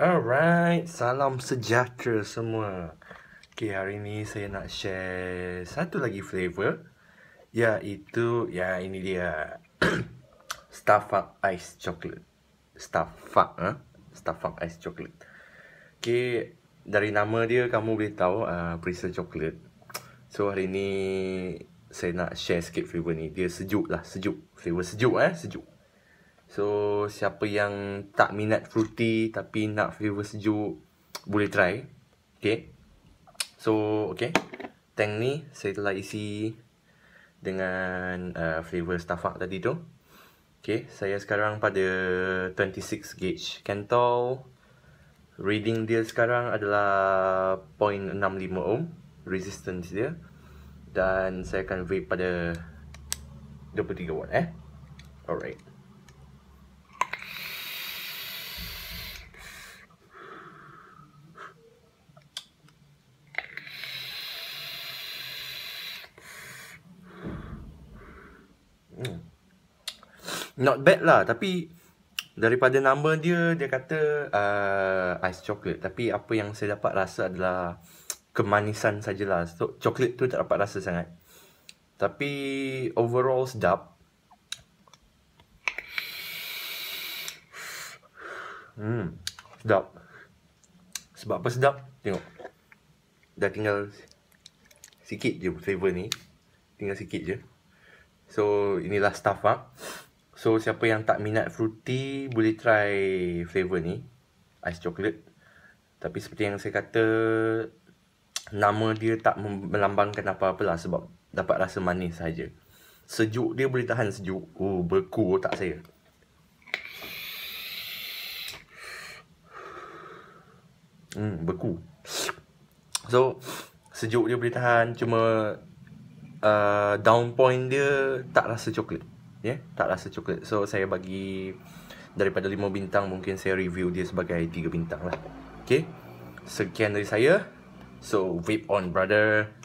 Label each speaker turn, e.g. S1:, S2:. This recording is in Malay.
S1: Alright, salam sejahtera semua. Okay, hari ni saya nak share satu lagi flavor iaitu ya ini dia Starfuck Ice Chocolate. Starfuck, ah, huh? Ha? Starfuck Ice Chocolate. Okay, dari nama dia kamu boleh tahu ah uh, Prisa Chocolate. So hari ni saya nak share sikit flavor ni. Dia sejuk lah, sejuk. Flavor sejuk eh, sejuk. So siapa yang tak minat fruity tapi nak flavor sejuk boleh try. Okay. So okay. Tank ni saya telah isi dengan uh, flavor stafak tadi tu. Okay. Saya sekarang pada 26 gauge kental. Reading dia sekarang adalah 0.65 ohm resistance dia. Dan saya akan vape pada 23 watt eh. Alright. Hmm. Not bad lah tapi daripada nama dia dia kata uh, ice chocolate tapi apa yang saya dapat rasa adalah kemanisan sajalah. So coklat tu tak dapat rasa sangat. Tapi overall sedap. Hmm, sedap. Sebab apa sedap? Tengok. Dah tinggal sikit je flavor ni. Tinggal sikit je. So inilah stuff ah. So siapa yang tak minat fruity boleh try flavor ni. Ice chocolate. Tapi seperti yang saya kata nama dia tak melambangkan apa-apalah sebab dapat rasa manis saja. Sejuk dia boleh tahan sejuk. Oh beku otak saya. Hmm beku. So sejuk dia boleh tahan cuma uh, down point dia tak rasa coklat. Ya, yeah? tak rasa coklat. So saya bagi daripada 5 bintang mungkin saya review dia sebagai 3 bintang lah. Okay. Sekian dari saya. So, vape on brother.